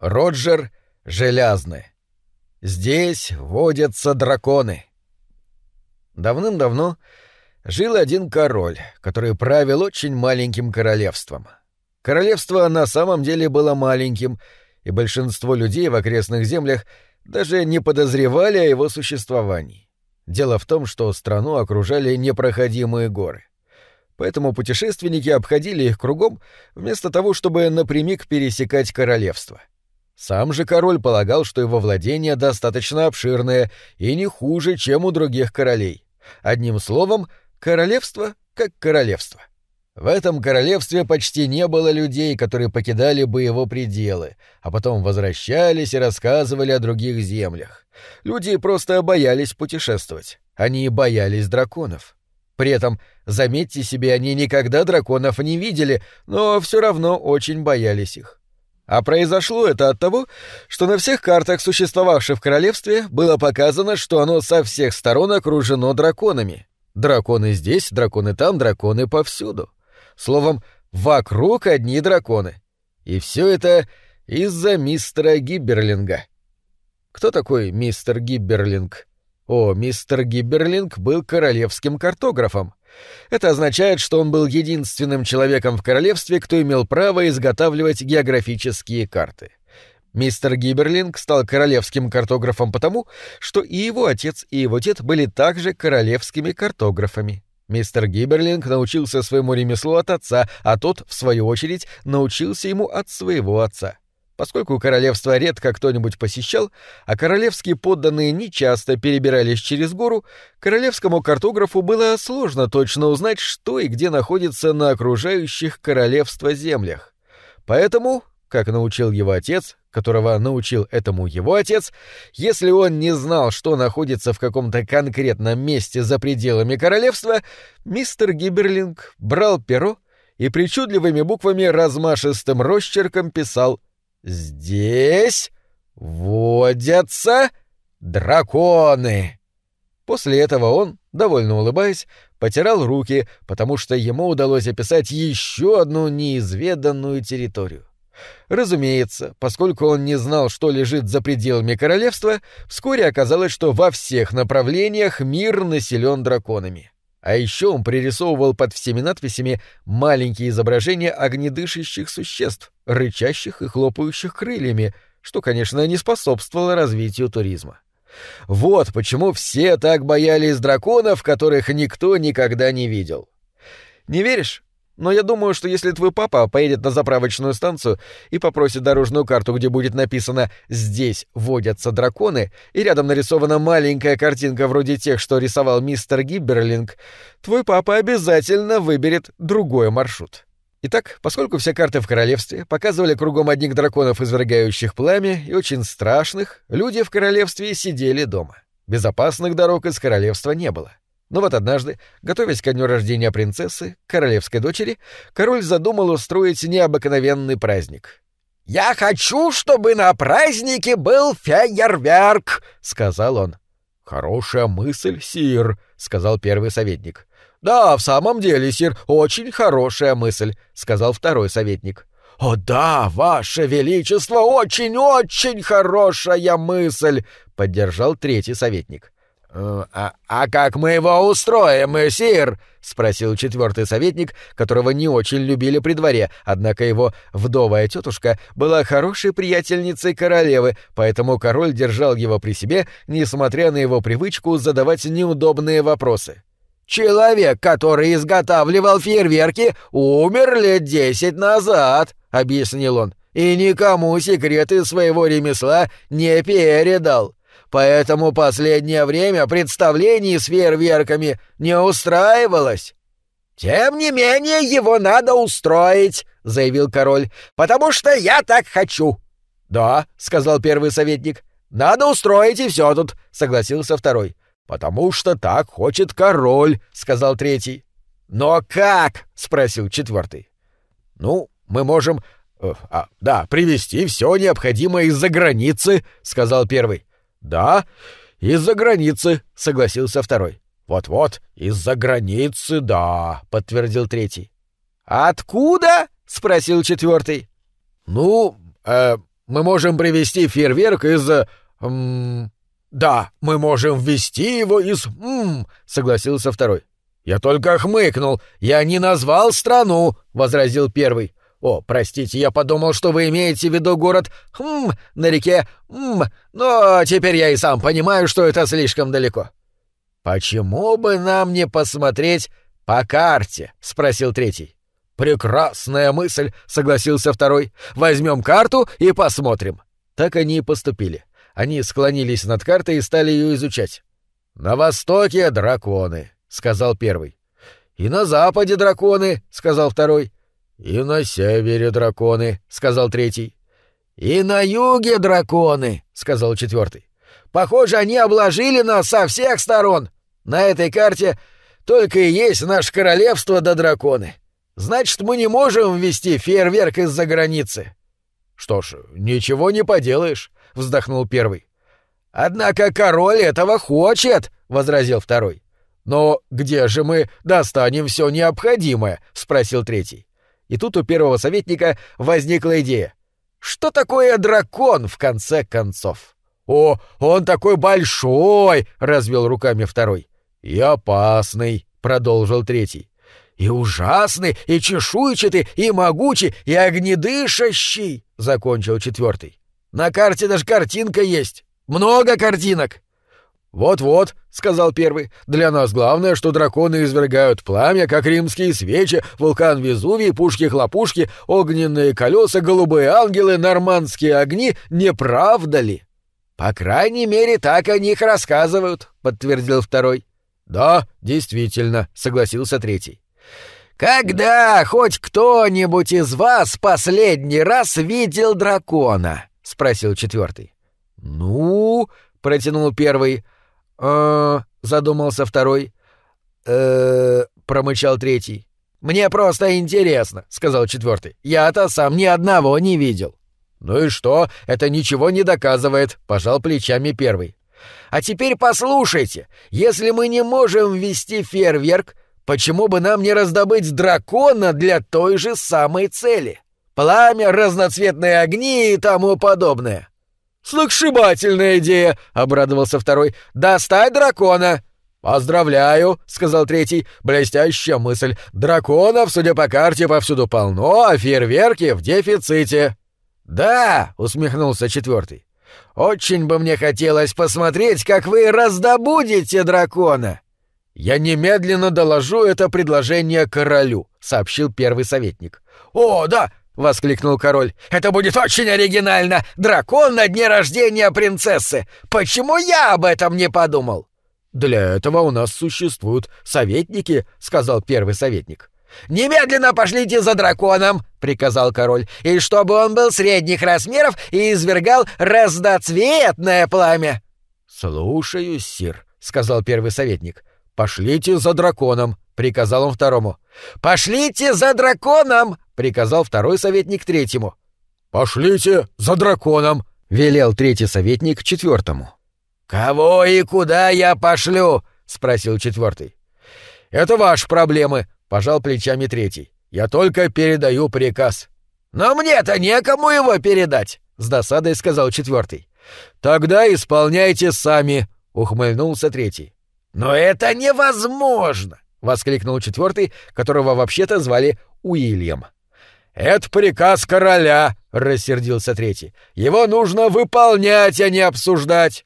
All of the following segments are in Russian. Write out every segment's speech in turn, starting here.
Роджер Желязный. Здесь водятся драконы. Давным-давно жил один король, который правил очень маленьким королевством. Королевство на самом деле было маленьким, и большинство людей в окрестных землях даже не подозревали о его существовании. Дело в том, что страну окружали непроходимые горы. Поэтому путешественники обходили их кругом вместо того, чтобы напрямик пересекать королевство. — сам же король полагал, что его владения достаточно обширные и не хуже, чем у других королей. Одним словом, королевство как королевство. В этом королевстве почти не было людей, которые покидали бы его пределы, а потом возвращались и рассказывали о других землях. Люди просто боялись путешествовать. Они боялись драконов. При этом, заметьте себе, они никогда драконов не видели, но все равно очень боялись их. А произошло это от того, что на всех картах, существовавших в королевстве, было показано, что оно со всех сторон окружено драконами. Драконы здесь, драконы там, драконы повсюду. Словом, вокруг одни драконы. И все это из-за мистера Гиберлинга. Кто такой мистер Гиберлинг? О, мистер Гиберлинг был королевским картографом. Это означает, что он был единственным человеком в королевстве, кто имел право изготавливать географические карты. Мистер Гиберлинг стал королевским картографом потому, что и его отец, и его дед были также королевскими картографами. Мистер Гиберлинг научился своему ремеслу от отца, а тот, в свою очередь, научился ему от своего отца. Поскольку королевство редко кто-нибудь посещал, а королевские подданные нечасто перебирались через гору, королевскому картографу было сложно точно узнать, что и где находится на окружающих королевства землях. Поэтому, как научил его отец, которого научил этому его отец, если он не знал, что находится в каком-то конкретном месте за пределами королевства, мистер Гиберлинг брал перо и причудливыми буквами размашистым росчерком писал Здесь водятся драконы. После этого он, довольно улыбаясь, потирал руки, потому что ему удалось описать еще одну неизведанную территорию. Разумеется, поскольку он не знал, что лежит за пределами королевства, вскоре оказалось, что во всех направлениях мир населен драконами. А еще он пририсовывал под всеми надписями маленькие изображения огнедышащих существ, рычащих и хлопающих крыльями, что, конечно, не способствовало развитию туризма. Вот почему все так боялись драконов, которых никто никогда не видел. Не веришь? Но я думаю, что если твой папа поедет на заправочную станцию и попросит дорожную карту, где будет написано «Здесь водятся драконы», и рядом нарисована маленькая картинка вроде тех, что рисовал мистер Гиберлинг, твой папа обязательно выберет другой маршрут. Итак, поскольку все карты в королевстве показывали кругом одних драконов, извергающих пламя, и очень страшных, люди в королевстве сидели дома. Безопасных дорог из королевства не было. Но ну вот однажды, готовясь ко дню рождения принцессы, королевской дочери, король задумал устроить необыкновенный праздник. «Я хочу, чтобы на празднике был фейерверк!» — сказал он. «Хорошая мысль, сир», — сказал первый советник. «Да, в самом деле, сир, очень хорошая мысль», — сказал второй советник. «О да, ваше величество, очень-очень хорошая мысль», — поддержал третий советник. Э, «А, а как мы его устроим, сир?» — спросил четвертый советник, которого не очень любили при дворе, однако его вдовая тетушка была хорошей приятельницей королевы, поэтому король держал его при себе, несмотря на его привычку задавать неудобные вопросы. «Человек, который изготавливал фейерверки, умер лет десять назад», — объяснил он, — «и никому секреты своего ремесла не передал» поэтому последнее время представлений с фейерверками не устраивалось». «Тем не менее, его надо устроить», — заявил король, — «потому что я так хочу». «Да», — сказал первый советник, — «надо устроить и все тут», — согласился второй. «Потому что так хочет король», — сказал третий. «Но как?» — спросил четвертый. «Ну, мы можем... Э, а, да, привезти все необходимое из-за границы», — сказал первый. «Да, из-за границы», — согласился второй. «Вот-вот, из-за границы, да», — подтвердил третий. «Откуда?» — спросил четвертый. «Ну, э, мы можем привезти фейерверк из... М, да, мы можем ввести его из... М, согласился второй. «Я только хмыкнул, я не назвал страну», — возразил первый. О, простите, я подумал, что вы имеете в виду город Хм на реке Хм, но теперь я и сам понимаю, что это слишком далеко. Почему бы нам не посмотреть по карте? спросил третий. Прекрасная мысль, согласился второй. Возьмем карту и посмотрим. Так они и поступили. Они склонились над картой и стали ее изучать. На востоке драконы, сказал первый. И на западе драконы, сказал второй. «И на севере драконы», — сказал третий. «И на юге драконы», — сказал четвертый. «Похоже, они обложили нас со всех сторон. На этой карте только и есть наше королевство да драконы. Значит, мы не можем ввести фейерверк из-за границы». «Что ж, ничего не поделаешь», — вздохнул первый. «Однако король этого хочет», — возразил второй. «Но где же мы достанем все необходимое?» — спросил третий. И тут у первого советника возникла идея. Что такое дракон, в конце концов? «О, он такой большой!» — развел руками второй. «И опасный!» — продолжил третий. «И ужасный, и чешуйчатый, и могучий, и огнедышащий!» — закончил четвертый. «На карте даже картинка есть! Много картинок!» «Вот-вот», — сказал первый, — «для нас главное, что драконы извергают пламя, как римские свечи, вулкан Везувий, пушки-хлопушки, огненные колеса, голубые ангелы, нормандские огни, не правда ли?» «По крайней мере, так о них рассказывают», — подтвердил второй. «Да, действительно», — согласился третий. «Когда хоть кто-нибудь из вас последний раз видел дракона?» — спросил четвертый. «Ну...» — протянул первый — э задумался второй. э промычал третий. «Мне просто интересно», — сказал четвертый. «Я-то сам ни одного не видел». «Ну и что? Это ничего не доказывает», — пожал плечами первый. «А теперь послушайте, если мы не можем ввести фейерверк, почему бы нам не раздобыть дракона для той же самой цели? Пламя, разноцветные огни и тому подобное». «Сногсшибательная идея!» — обрадовался второй. «Достать дракона!» «Поздравляю!» — сказал третий. «Блестящая мысль. Драконов, судя по карте, повсюду полно, а фейерверки в дефиците». «Да!» — усмехнулся четвертый. «Очень бы мне хотелось посмотреть, как вы раздобудете дракона!» «Я немедленно доложу это предложение королю», — сообщил первый советник. «О, да, воскликнул король. «Это будет очень оригинально! Дракон на дне рождения принцессы! Почему я об этом не подумал?» «Для этого у нас существуют советники», — сказал первый советник. «Немедленно пошлите за драконом!» — приказал король. «И чтобы он был средних размеров и извергал разноцветное пламя!» «Слушаюсь, сир», — сказал первый советник. «Пошлите за драконом!» — приказал он второму. «Пошлите за драконом!» — приказал второй советник третьему. «Пошлите за драконом!» — велел третий советник четвертому. «Кого и куда я пошлю?» — спросил четвертый. «Это ваши проблемы», — пожал плечами третий. «Я только передаю приказ». «Но мне-то некому его передать», — с досадой сказал четвертый. «Тогда исполняйте сами», — ухмыльнулся третий. «Но это невозможно!» — воскликнул четвертый, которого вообще-то звали Уильям. «Это приказ короля», — рассердился третий. «Его нужно выполнять, а не обсуждать».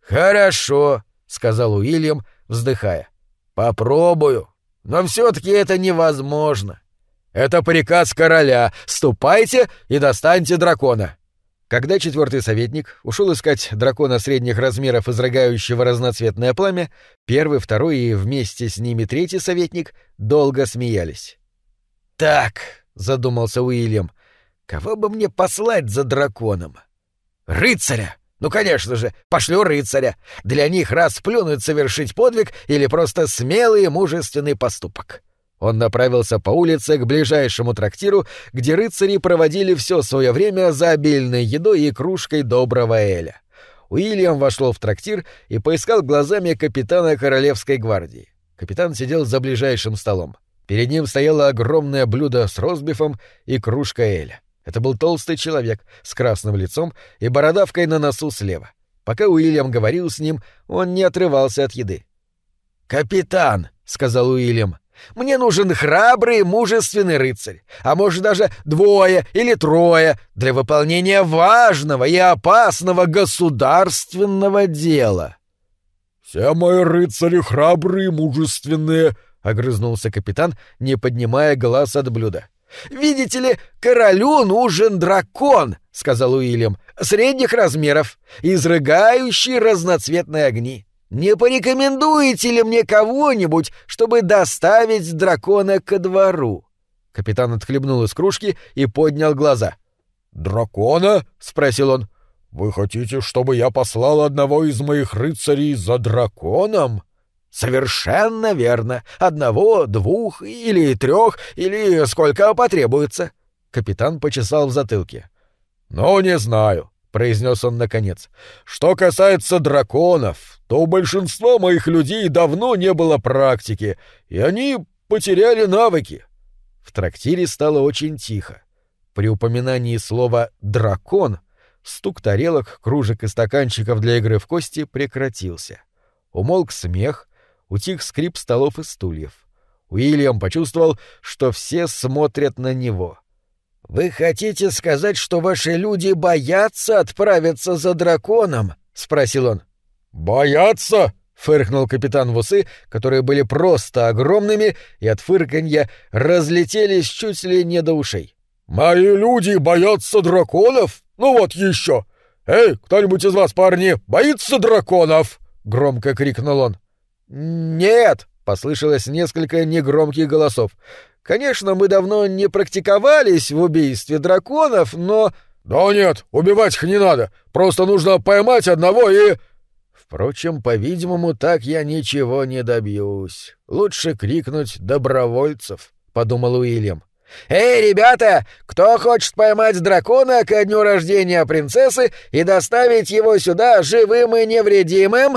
«Хорошо», — сказал Уильям, вздыхая. «Попробую, но все-таки это невозможно. Это приказ короля. Ступайте и достаньте дракона». Когда четвертый советник ушел искать дракона средних размеров, изрыгающего разноцветное пламя, первый, второй и вместе с ними третий советник долго смеялись. «Так», задумался Уильям. Кого бы мне послать за драконом? Рыцаря! Ну, конечно же, пошлю рыцаря. Для них расплюнуть совершить подвиг или просто смелый мужественный поступок. Он направился по улице к ближайшему трактиру, где рыцари проводили все свое время за обильной едой и кружкой доброго эля. Уильям вошел в трактир и поискал глазами капитана Королевской гвардии. Капитан сидел за ближайшим столом. Перед ним стояло огромное блюдо с розбифом и кружка эля. Это был толстый человек с красным лицом и бородавкой на носу слева. Пока Уильям говорил с ним, он не отрывался от еды. «Капитан», — сказал Уильям, — «мне нужен храбрый, мужественный рыцарь, а может даже двое или трое для выполнения важного и опасного государственного дела». «Все мои рыцари храбрые и мужественные», — огрызнулся капитан, не поднимая глаз от блюда. «Видите ли, королю нужен дракон», — сказал Уильям, — «средних размеров, изрыгающий разноцветные огни. Не порекомендуете ли мне кого-нибудь, чтобы доставить дракона ко двору?» Капитан отхлебнул из кружки и поднял глаза. «Дракона?» — спросил он. «Вы хотите, чтобы я послал одного из моих рыцарей за драконом?» «Совершенно верно. Одного, двух или трех, или сколько потребуется». Капитан почесал в затылке. «Ну, не знаю», — произнес он наконец. «Что касается драконов, то у большинства моих людей давно не было практики, и они потеряли навыки». В трактире стало очень тихо. При упоминании слова «дракон» стук тарелок, кружек и стаканчиков для игры в кости прекратился. Умолк смех, утих скрип столов и стульев. Уильям почувствовал, что все смотрят на него. «Вы хотите сказать, что ваши люди боятся отправиться за драконом?» — спросил он. «Боятся?» — фыркнул капитан в усы, которые были просто огромными и от фырканья разлетелись чуть ли не до ушей. «Мои люди боятся драконов? Ну вот еще! Эй, кто-нибудь из вас, парни, боится драконов?» — громко крикнул он. «Нет!» — послышалось несколько негромких голосов. «Конечно, мы давно не практиковались в убийстве драконов, но...» «Да нет, убивать их не надо. Просто нужно поймать одного и...» Впрочем, по-видимому, так я ничего не добьюсь. Лучше крикнуть «добровольцев», — подумал Уильям. «Эй, ребята, кто хочет поймать дракона ко дню рождения принцессы и доставить его сюда живым и невредимым?»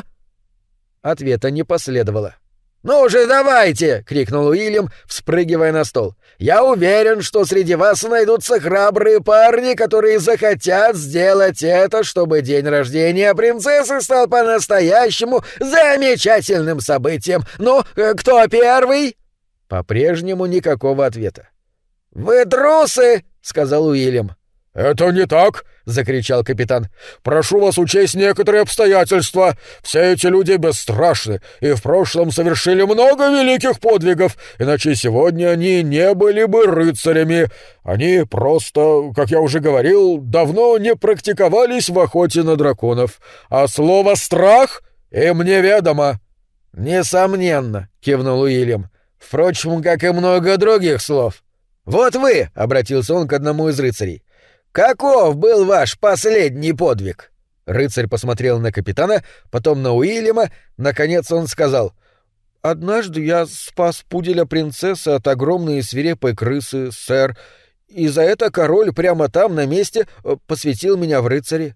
Ответа не последовало. «Ну же, давайте!» — крикнул Уильям, вспрыгивая на стол. «Я уверен, что среди вас найдутся храбрые парни, которые захотят сделать это, чтобы день рождения принцессы стал по-настоящему замечательным событием. Ну, э, кто первый?» По-прежнему никакого ответа. «Вы трусы!» — сказал Уильям. «Это не так!» — закричал капитан. «Прошу вас учесть некоторые обстоятельства. Все эти люди бесстрашны и в прошлом совершили много великих подвигов, иначе сегодня они не были бы рыцарями. Они просто, как я уже говорил, давно не практиковались в охоте на драконов. А слово «страх» им неведомо». «Несомненно», — кивнул Уильям. «Впрочем, как и много других слов». «Вот вы!» — обратился он к одному из рыцарей. Каков был ваш последний подвиг? Рыцарь посмотрел на капитана, потом на Уильяма, наконец он сказал: Однажды я спас пуделя принцессы от огромной свирепой крысы, сэр, и за это король прямо там на месте э, посвятил меня в рыцари.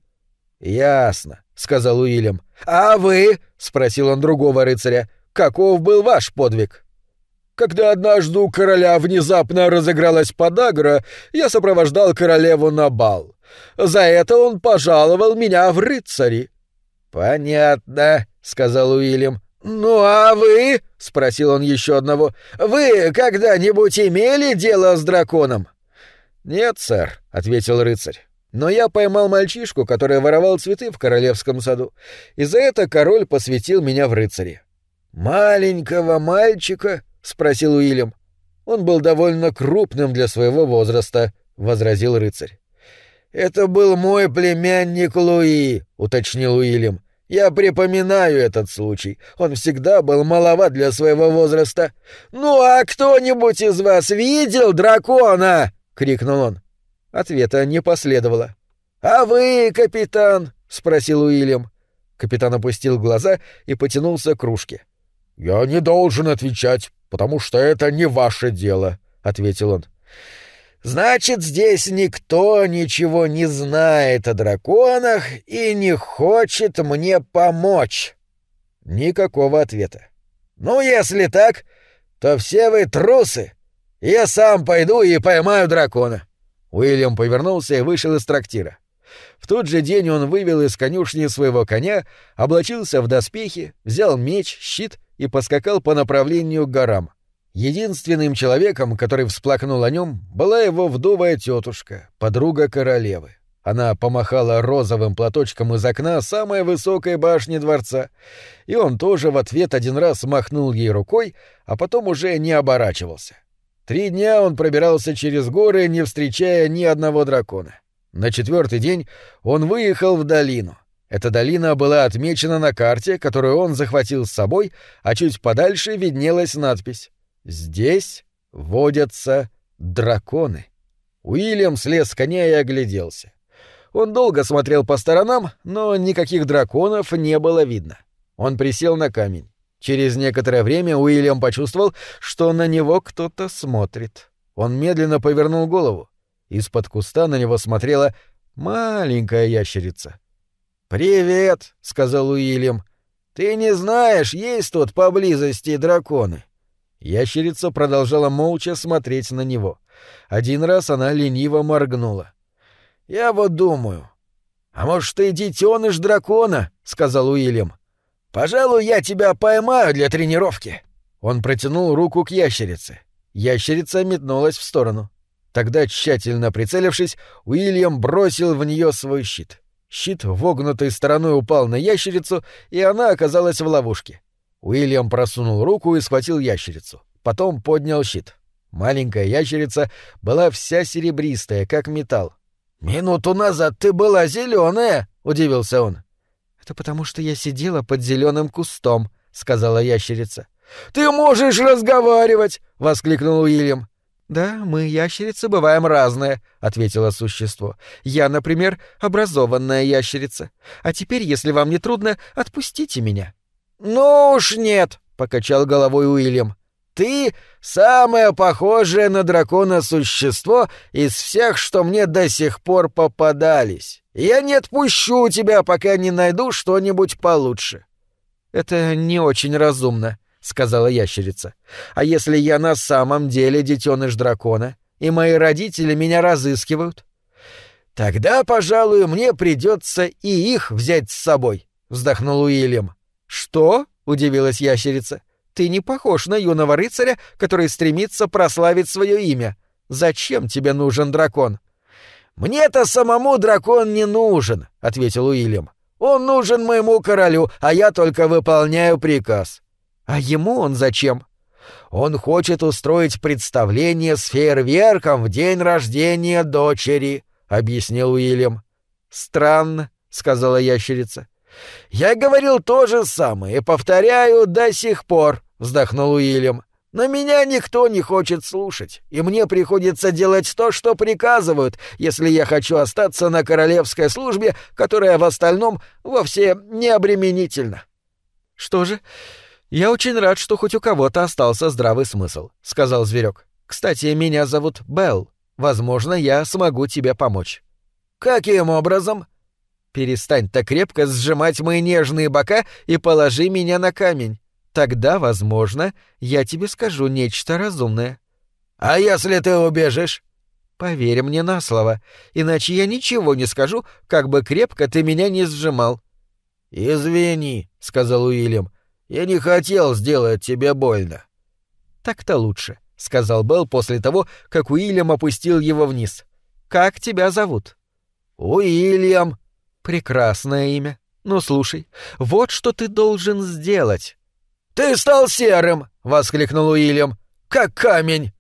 Ясно, сказал Уильям. А вы? спросил он другого рыцаря. Каков был ваш подвиг? Когда однажды у короля внезапно разыгралась подагра, я сопровождал королеву на бал. За это он пожаловал меня в рыцари». «Понятно», — сказал Уильям. «Ну а вы?» — спросил он еще одного. «Вы когда-нибудь имели дело с драконом?» «Нет, сэр», — ответил рыцарь. «Но я поймал мальчишку, который воровал цветы в королевском саду, и за это король посвятил меня в рыцари. «Маленького мальчика?» спросил Уильям. Он был довольно крупным для своего возраста, возразил рыцарь. Это был мой племянник Луи, уточнил Уильям. Я припоминаю этот случай. Он всегда был маловат для своего возраста. Ну а кто-нибудь из вас видел дракона? крикнул он. Ответа не последовало. А вы, капитан? спросил Уильям. Капитан опустил глаза и потянулся к кружке. Я не должен отвечать, «Потому что это не ваше дело», — ответил он. «Значит, здесь никто ничего не знает о драконах и не хочет мне помочь». Никакого ответа. «Ну, если так, то все вы трусы. Я сам пойду и поймаю дракона». Уильям повернулся и вышел из трактира. В тот же день он вывел из конюшни своего коня, облачился в доспехи, взял меч, щит — и поскакал по направлению к горам. Единственным человеком, который всплакнул о нем, была его вдовая тетушка, подруга королевы. Она помахала розовым платочком из окна самой высокой башни дворца, и он тоже в ответ один раз махнул ей рукой, а потом уже не оборачивался. Три дня он пробирался через горы, не встречая ни одного дракона. На четвертый день он выехал в долину — эта долина была отмечена на карте, которую он захватил с собой, а чуть подальше виднелась надпись «Здесь водятся драконы». Уильям слез с коня и огляделся. Он долго смотрел по сторонам, но никаких драконов не было видно. Он присел на камень. Через некоторое время Уильям почувствовал, что на него кто-то смотрит. Он медленно повернул голову. Из-под куста на него смотрела маленькая ящерица. «Привет», — сказал Уильям. «Ты не знаешь, есть тут поблизости драконы?» Ящерица продолжала молча смотреть на него. Один раз она лениво моргнула. «Я вот думаю. А может, ты детеныш дракона?» — сказал Уильям. «Пожалуй, я тебя поймаю для тренировки». Он протянул руку к ящерице. Ящерица метнулась в сторону. Тогда, тщательно прицелившись, Уильям бросил в нее свой щит. Щит, вогнутой стороной, упал на ящерицу, и она оказалась в ловушке. Уильям просунул руку и схватил ящерицу. Потом поднял щит. Маленькая ящерица была вся серебристая, как металл. «Минуту назад ты была зеленая, удивился он. «Это потому, что я сидела под зеленым кустом», — сказала ящерица. «Ты можешь разговаривать!» — воскликнул Уильям. «Да, мы, ящерицы, бываем разные», — ответило существо. «Я, например, образованная ящерица. А теперь, если вам не трудно, отпустите меня». «Ну уж нет», — покачал головой Уильям. «Ты — самое похожее на дракона существо из всех, что мне до сих пор попадались. Я не отпущу тебя, пока не найду что-нибудь получше». «Это не очень разумно», сказала ящерица. А если я на самом деле детеныш дракона, и мои родители меня разыскивают? Тогда, пожалуй, мне придется и их взять с собой, вздохнул Уильям. Что? удивилась ящерица. Ты не похож на юного рыцаря, который стремится прославить свое имя. Зачем тебе нужен дракон? Мне-то самому дракон не нужен, ответил Уильям. Он нужен моему королю, а я только выполняю приказ. А ему он зачем? Он хочет устроить представление с фейерверком в день рождения дочери, объяснил Уильям. Странно, сказала ящерица. Я говорил то же самое и повторяю до сих пор, вздохнул Уильям. Но меня никто не хочет слушать, и мне приходится делать то, что приказывают, если я хочу остаться на королевской службе, которая в остальном вовсе не обременительна. Что же, «Я очень рад, что хоть у кого-то остался здравый смысл», — сказал зверек. «Кстати, меня зовут Белл. Возможно, я смогу тебе помочь». «Каким образом?» «Перестань так крепко сжимать мои нежные бока и положи меня на камень. Тогда, возможно, я тебе скажу нечто разумное». «А если ты убежишь?» «Поверь мне на слово, иначе я ничего не скажу, как бы крепко ты меня не сжимал». «Извини», — сказал Уильям, я не хотел сделать тебе больно». «Так-то лучше», — сказал Белл после того, как Уильям опустил его вниз. «Как тебя зовут?» «Уильям». «Прекрасное имя. Но ну, слушай, вот что ты должен сделать». «Ты стал серым!» — воскликнул Уильям. «Как камень!»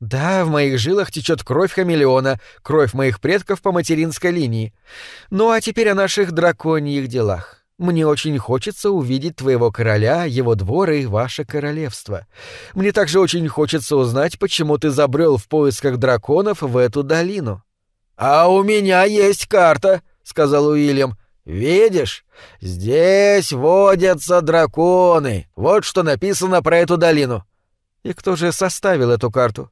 Да, в моих жилах течет кровь хамелеона, кровь моих предков по материнской линии. Ну а теперь о наших драконьих делах. Мне очень хочется увидеть твоего короля, его двор и ваше королевство. Мне также очень хочется узнать, почему ты забрел в поисках драконов в эту долину». «А у меня есть карта», — сказал Уильям. «Видишь? Здесь водятся драконы. Вот что написано про эту долину». «И кто же составил эту карту?»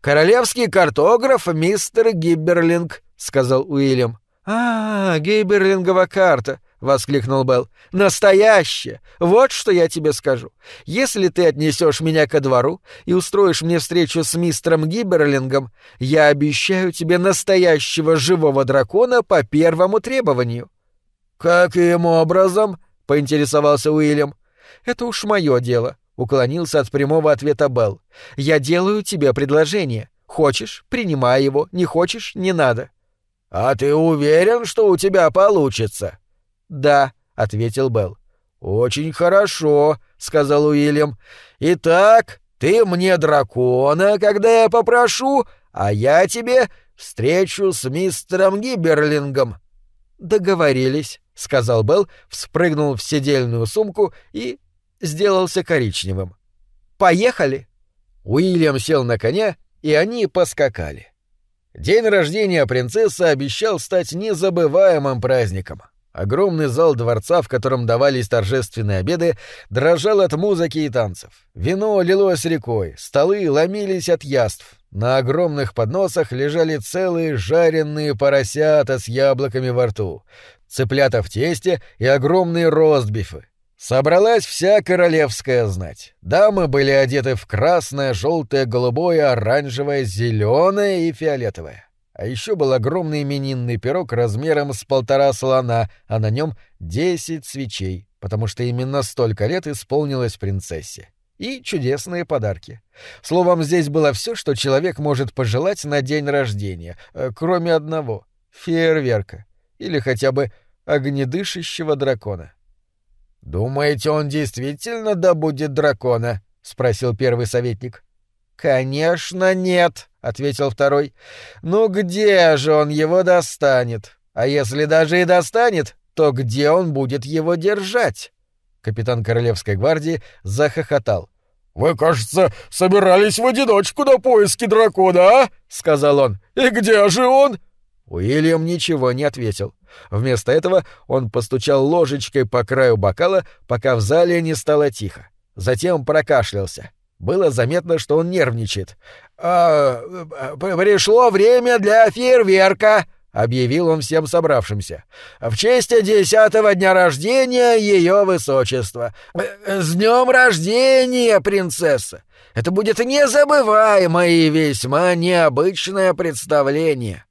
«Королевский картограф мистер Гиберлинг, сказал Уильям. «А, Гиберлингова карта воскликнул Белл. «Настоящее! Вот что я тебе скажу. Если ты отнесешь меня ко двору и устроишь мне встречу с мистером Гиберлингом, я обещаю тебе настоящего живого дракона по первому требованию». «Каким образом?» — поинтересовался Уильям. «Это уж мое дело», — уклонился от прямого ответа Белл. «Я делаю тебе предложение. Хочешь — принимай его, не хочешь — не надо». «А ты уверен, что у тебя получится?» «Да», — ответил Белл. «Очень хорошо», — сказал Уильям. «Итак, ты мне дракона, когда я попрошу, а я тебе встречу с мистером Гиберлингом». «Договорились», — сказал Белл, вспрыгнул в седельную сумку и сделался коричневым. «Поехали!» Уильям сел на коня, и они поскакали. День рождения принцессы обещал стать незабываемым праздником. Огромный зал дворца, в котором давались торжественные обеды, дрожал от музыки и танцев. Вино лилось рекой, столы ломились от яств. На огромных подносах лежали целые жареные поросята с яблоками во рту, цыплята в тесте и огромные ростбифы. Собралась вся королевская знать. Дамы были одеты в красное, желтое, голубое, оранжевое, зеленое и фиолетовое а еще был огромный именинный пирог размером с полтора слона, а на нем десять свечей, потому что именно столько лет исполнилось принцессе. И чудесные подарки. Словом, здесь было все, что человек может пожелать на день рождения, э, кроме одного — фейерверка. Или хотя бы огнедышащего дракона. «Думаете, он действительно добудет дракона?» — спросил первый советник. «Конечно нет», — ответил второй. «Ну где же он его достанет? А если даже и достанет, то где он будет его держать?» Капитан Королевской гвардии захохотал. «Вы, кажется, собирались в одиночку на поиски дракона, а?» — сказал он. «И где же он?» Уильям ничего не ответил. Вместо этого он постучал ложечкой по краю бокала, пока в зале не стало тихо. Затем прокашлялся. Было заметно, что он нервничает. «А, э, э, «Пришло время для фейерверка!» — объявил он всем собравшимся. «В честь десятого дня рождения ее высочества! Э, с днем рождения, принцесса! Это будет незабываемое и весьма необычное представление!»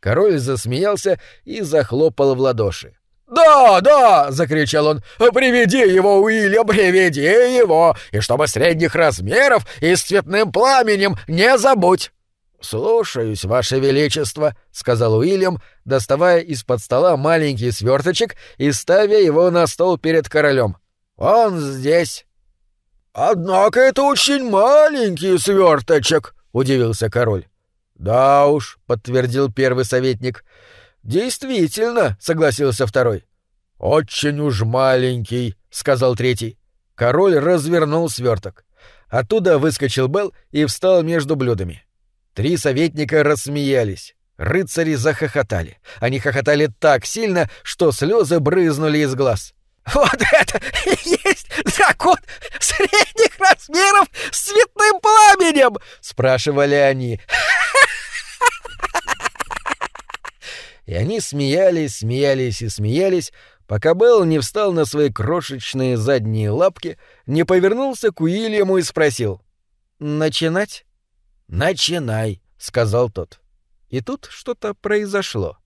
Король засмеялся и захлопал в ладоши. «Да, да!» — закричал он. «Приведи его, Уильям, приведи его! И чтобы средних размеров и с цветным пламенем не забудь!» «Слушаюсь, Ваше Величество», — сказал Уильям, доставая из-под стола маленький сверточек и ставя его на стол перед королем. «Он здесь». «Однако это очень маленький сверточек», — удивился король. «Да уж», — подтвердил первый советник, — «Действительно», — согласился второй. «Очень уж маленький», — сказал третий. Король развернул сверток. Оттуда выскочил Белл и встал между блюдами. Три советника рассмеялись. Рыцари захохотали. Они хохотали так сильно, что слезы брызнули из глаз. «Вот это и есть дракон средних размеров с цветным пламенем!» — спрашивали они и они смеялись, смеялись и смеялись, пока Белл не встал на свои крошечные задние лапки, не повернулся к Уильяму и спросил. «Начинать?» «Начинай», — сказал тот. И тут что-то произошло.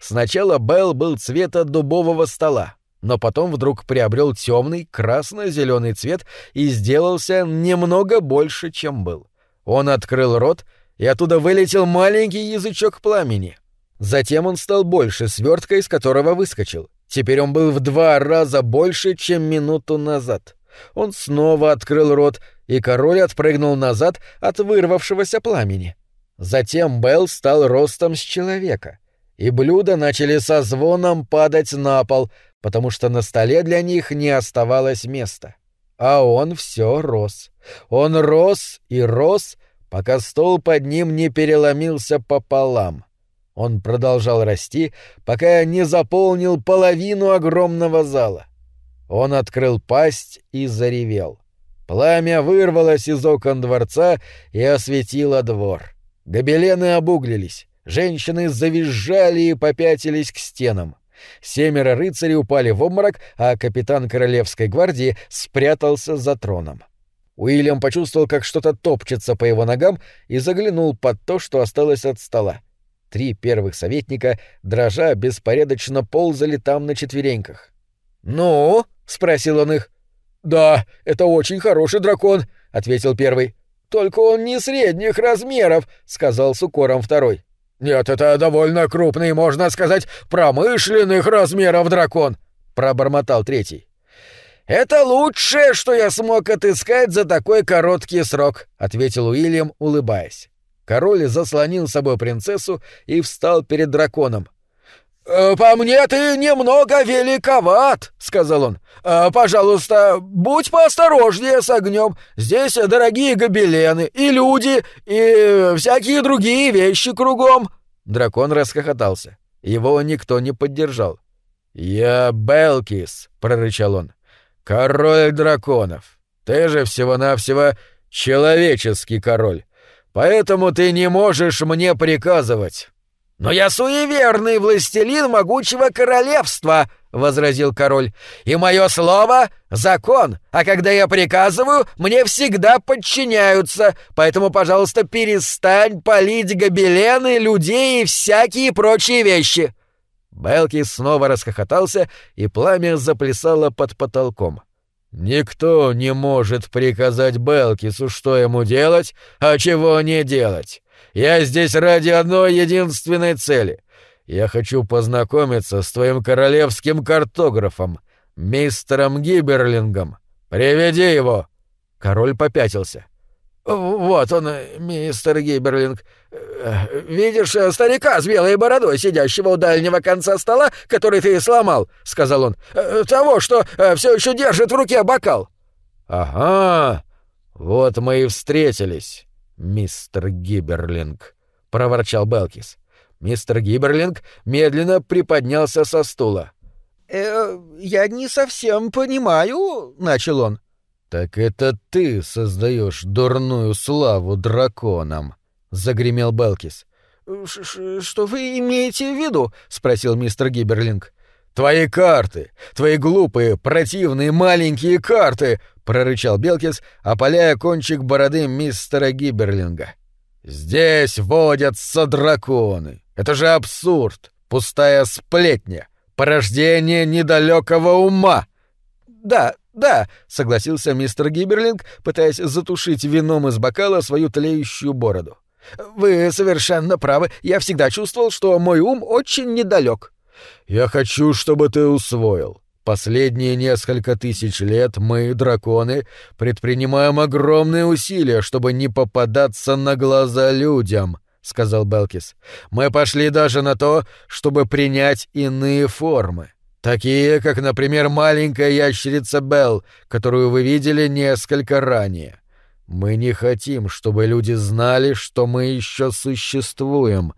Сначала Белл был цвета дубового стола, но потом вдруг приобрел темный красно-зеленый цвет и сделался немного больше, чем был. Он открыл рот, и оттуда вылетел маленький язычок пламени — Затем он стал больше свертка, из которого выскочил. Теперь он был в два раза больше, чем минуту назад. Он снова открыл рот, и король отпрыгнул назад от вырвавшегося пламени. Затем Белл стал ростом с человека, и блюда начали со звоном падать на пол, потому что на столе для них не оставалось места. А он все рос. Он рос и рос, пока стол под ним не переломился пополам. Он продолжал расти, пока не заполнил половину огромного зала. Он открыл пасть и заревел. Пламя вырвалось из окон дворца и осветило двор. Гобелены обуглились, женщины завизжали и попятились к стенам. Семеро рыцарей упали в обморок, а капитан королевской гвардии спрятался за троном. Уильям почувствовал, как что-то топчется по его ногам и заглянул под то, что осталось от стола. Три первых советника, дрожа, беспорядочно ползали там на четвереньках. «Ну?» — спросил он их. «Да, это очень хороший дракон», — ответил первый. «Только он не средних размеров», — сказал с укором второй. «Нет, это довольно крупный, можно сказать, промышленных размеров дракон», — пробормотал третий. «Это лучшее, что я смог отыскать за такой короткий срок», — ответил Уильям, улыбаясь. Король заслонил собой принцессу и встал перед драконом. «Э, «По мне ты немного великоват», — сказал он. «Э, «Пожалуйста, будь поосторожнее с огнем. Здесь дорогие гобелены и люди, и всякие другие вещи кругом». Дракон расхохотался. Его никто не поддержал. «Я Белкис», — прорычал он. «Король драконов. Ты же всего-навсего человеческий король. Поэтому ты не можешь мне приказывать. Но я суеверный властелин могучего королевства, возразил король. И мое слово закон, а когда я приказываю, мне всегда подчиняются. Поэтому, пожалуйста, перестань палить гобелены, людей и всякие прочие вещи. Белки снова расхохотался, и пламя заплясало под потолком. Никто не может приказать Белкису, что ему делать, а чего не делать. Я здесь ради одной единственной цели. Я хочу познакомиться с твоим королевским картографом, мистером Гиберлингом. Приведи его. Король попятился. «Вот он, мистер Гиберлинг. Видишь старика с белой бородой, сидящего у дальнего конца стола, который ты сломал?» — сказал он. «Того, что э, все еще держит в руке бокал». «Ага, вот мы и встретились, мистер Гиберлинг», — проворчал Белкис. Мистер Гиберлинг медленно приподнялся со стула. «Э, «Я не совсем понимаю», — начал он. «Так это ты создаешь дурную славу драконам!» — загремел Белкис. «Что вы имеете в виду?» — спросил мистер Гиберлинг. «Твои карты! Твои глупые, противные маленькие карты!» — прорычал Белкис, опаляя кончик бороды мистера Гиберлинга. «Здесь водятся драконы! Это же абсурд! Пустая сплетня! Порождение недалекого ума!» «Да, «Да», — согласился мистер Гиберлинг, пытаясь затушить вином из бокала свою тлеющую бороду. «Вы совершенно правы. Я всегда чувствовал, что мой ум очень недалек». «Я хочу, чтобы ты усвоил. Последние несколько тысяч лет мы, драконы, предпринимаем огромные усилия, чтобы не попадаться на глаза людям», — сказал Белкис. «Мы пошли даже на то, чтобы принять иные формы. Такие, как, например, маленькая ящерица Белл, которую вы видели несколько ранее. Мы не хотим, чтобы люди знали, что мы еще существуем,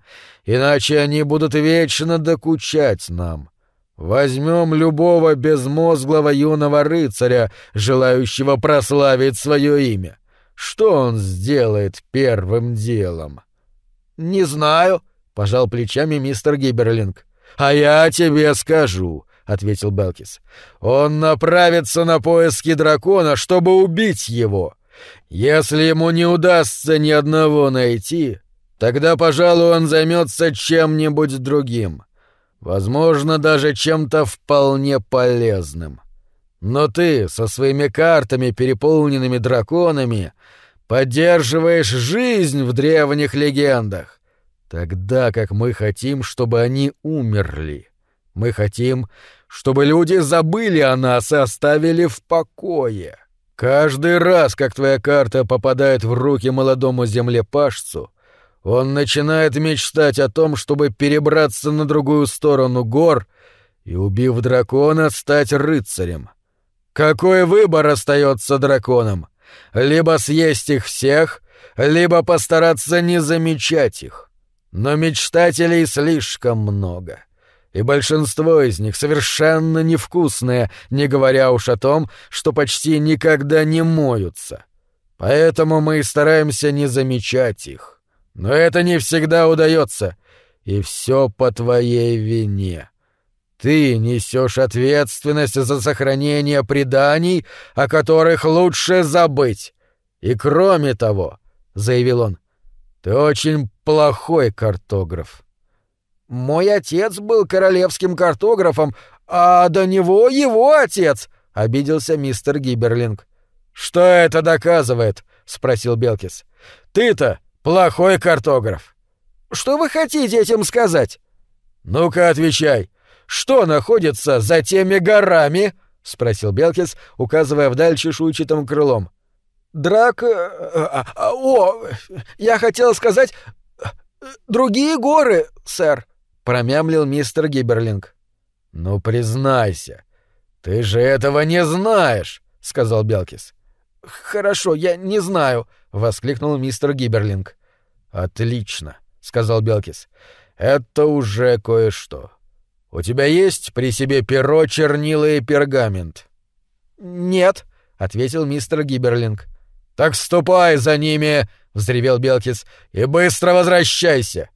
иначе они будут вечно докучать нам. Возьмем любого безмозглого юного рыцаря, желающего прославить свое имя. Что он сделает первым делом? — Не знаю, — пожал плечами мистер Гиберлинг. — А я тебе скажу ответил Белкис. Он направится на поиски дракона, чтобы убить его. Если ему не удастся ни одного найти, тогда, пожалуй, он займется чем-нибудь другим. Возможно, даже чем-то вполне полезным. Но ты со своими картами, переполненными драконами, поддерживаешь жизнь в древних легендах, тогда как мы хотим, чтобы они умерли. Мы хотим, чтобы люди забыли о нас и оставили в покое. Каждый раз, как твоя карта попадает в руки молодому землепашцу, он начинает мечтать о том, чтобы перебраться на другую сторону гор и, убив дракона, стать рыцарем. Какой выбор остается драконам? Либо съесть их всех, либо постараться не замечать их. Но мечтателей слишком много и большинство из них совершенно невкусные, не говоря уж о том, что почти никогда не моются. Поэтому мы стараемся не замечать их. Но это не всегда удается, и все по твоей вине. Ты несешь ответственность за сохранение преданий, о которых лучше забыть. И кроме того, — заявил он, — ты очень плохой картограф. — мой отец был королевским картографом, а до него его отец, обиделся мистер Гиберлинг. Что это доказывает? спросил Белкис. Ты-то плохой картограф. Что вы хотите этим сказать? Ну-ка отвечай. Что находится за теми горами? спросил Белкис, указывая вдаль чешуйчатым крылом. Драк... Э, э, э, о, я хотел сказать... Другие горы, сэр промямлил мистер Гиберлинг. «Ну, признайся, ты же этого не знаешь!» — сказал Белкис. «Хорошо, я не знаю!» — воскликнул мистер Гиберлинг. «Отлично!» — сказал Белкис. «Это уже кое-что. У тебя есть при себе перо, чернила и пергамент?» «Нет», — ответил мистер Гиберлинг. «Так ступай за ними!» — взревел Белкис. «И быстро возвращайся!»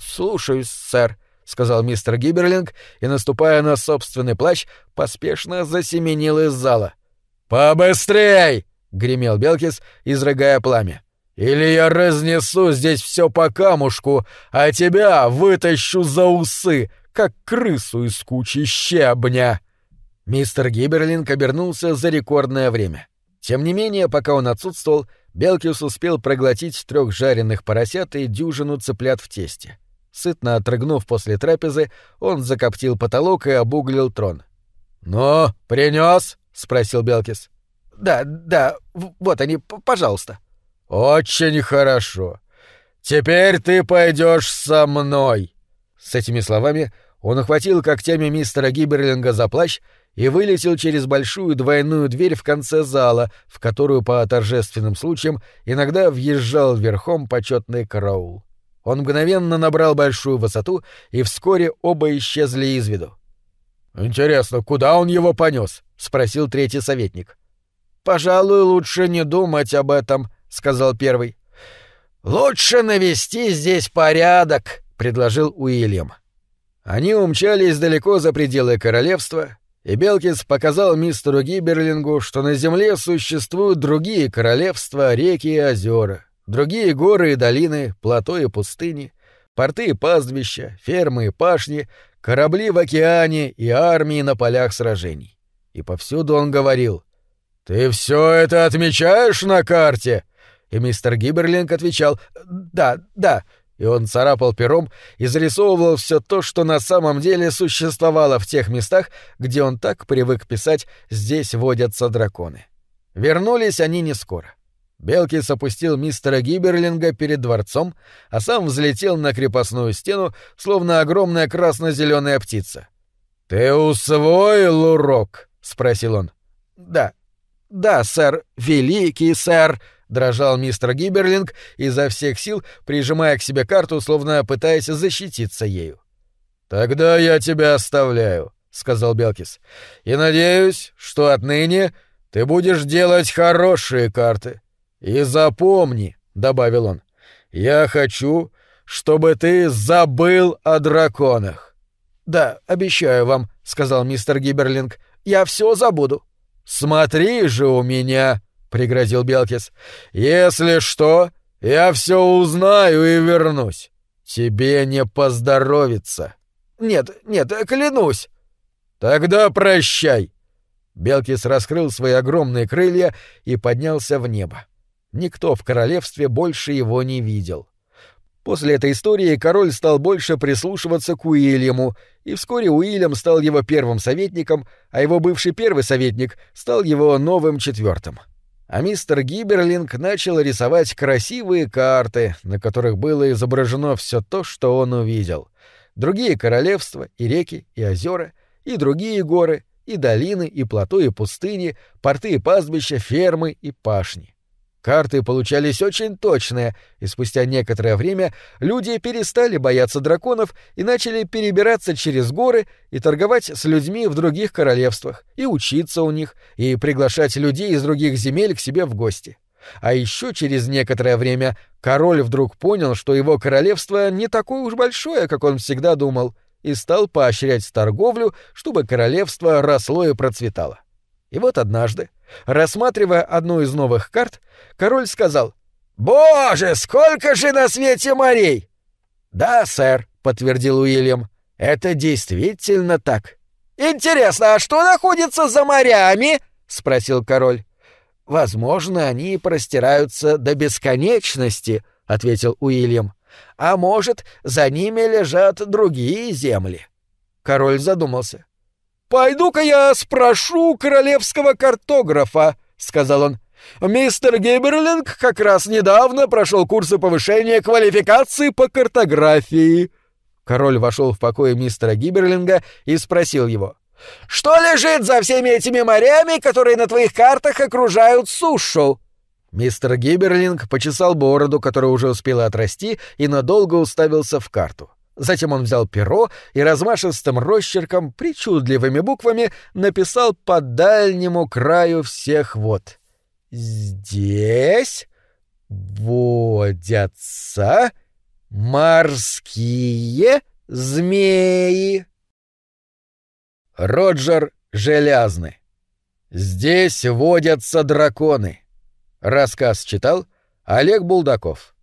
«Слушаюсь, сэр», — сказал мистер Гиберлинг и, наступая на собственный плащ, поспешно засеменил из зала. «Побыстрей!» — гремел Белкис, изрыгая пламя. «Или я разнесу здесь все по камушку, а тебя вытащу за усы, как крысу из кучи щебня!» Мистер Гиберлинг обернулся за рекордное время. Тем не менее, пока он отсутствовал, Белкис успел проглотить трех жареных поросят и дюжину цыплят в тесте. Сытно отрыгнув после трапезы, он закоптил потолок и обуглил трон. «Ну, принёс? – спросил Белкис. «Да, да, вот они, пожалуйста». «Очень хорошо. Теперь ты пойдёшь со мной». С этими словами он ухватил когтями мистера Гиберлинга за плащ и вылетел через большую двойную дверь в конце зала, в которую по торжественным случаям иногда въезжал верхом почетный караул. Он мгновенно набрал большую высоту, и вскоре оба исчезли из виду. «Интересно, куда он его понёс? – спросил третий советник. «Пожалуй, лучше не думать об этом», — сказал первый. «Лучше навести здесь порядок», — предложил Уильям. Они умчались далеко за пределы королевства, и Белкис показал мистеру Гиберлингу, что на земле существуют другие королевства, реки и озера. Другие горы и долины, плато и пустыни, порты и пастбища, фермы и пашни, корабли в океане и армии на полях сражений. И повсюду он говорил «Ты все это отмечаешь на карте?» И мистер Гиберлинг отвечал «Да, да», и он царапал пером и зарисовывал все то, что на самом деле существовало в тех местах, где он так привык писать «здесь водятся драконы». Вернулись они не скоро. Белкис опустил мистера Гиберлинга перед дворцом, а сам взлетел на крепостную стену, словно огромная красно-зеленая птица. «Ты усвоил урок?» — спросил он. «Да. Да, сэр. Великий сэр!» — дрожал мистер Гиберлинг, изо всех сил прижимая к себе карту, словно пытаясь защититься ею. «Тогда я тебя оставляю», — сказал Белкис. «И надеюсь, что отныне ты будешь делать хорошие карты». «И запомни», — добавил он, — «я хочу, чтобы ты забыл о драконах». «Да, обещаю вам», — сказал мистер Гиберлинг, — «я все забуду». «Смотри же у меня», — пригрозил Белкис, — «если что, я все узнаю и вернусь. Тебе не поздоровится». «Нет, нет, клянусь». «Тогда прощай». Белкис раскрыл свои огромные крылья и поднялся в небо. Никто в королевстве больше его не видел. После этой истории король стал больше прислушиваться к Уильяму, и вскоре Уильям стал его первым советником, а его бывший первый советник стал его новым четвертым. А мистер Гиберлинг начал рисовать красивые карты, на которых было изображено все то, что он увидел. Другие королевства, и реки, и озера, и другие горы, и долины, и плато, и пустыни, порты и пастбища, фермы и пашни. Карты получались очень точные, и спустя некоторое время люди перестали бояться драконов и начали перебираться через горы и торговать с людьми в других королевствах, и учиться у них, и приглашать людей из других земель к себе в гости. А еще через некоторое время король вдруг понял, что его королевство не такое уж большое, как он всегда думал, и стал поощрять торговлю, чтобы королевство росло и процветало. И вот однажды, рассматривая одну из новых карт, король сказал «Боже, сколько же на свете морей!» «Да, сэр», — подтвердил Уильям, — «это действительно так». «Интересно, а что находится за морями?» — спросил король. «Возможно, они простираются до бесконечности», — ответил Уильям. «А может, за ними лежат другие земли?» Король задумался. «Пойду-ка я спрошу королевского картографа», — сказал он. «Мистер Гиберлинг как раз недавно прошел курсы повышения квалификации по картографии». Король вошел в покое мистера Гиберлинга и спросил его. «Что лежит за всеми этими морями, которые на твоих картах окружают сушу?» Мистер Гиберлинг почесал бороду, которая уже успела отрасти, и надолго уставился в карту. Затем он взял перо и размашистым росчерком, причудливыми буквами написал по дальнему краю всех вот: «Здесь водятся морские змеи». Роджер Желязный. «Здесь водятся драконы». Рассказ читал Олег Булдаков.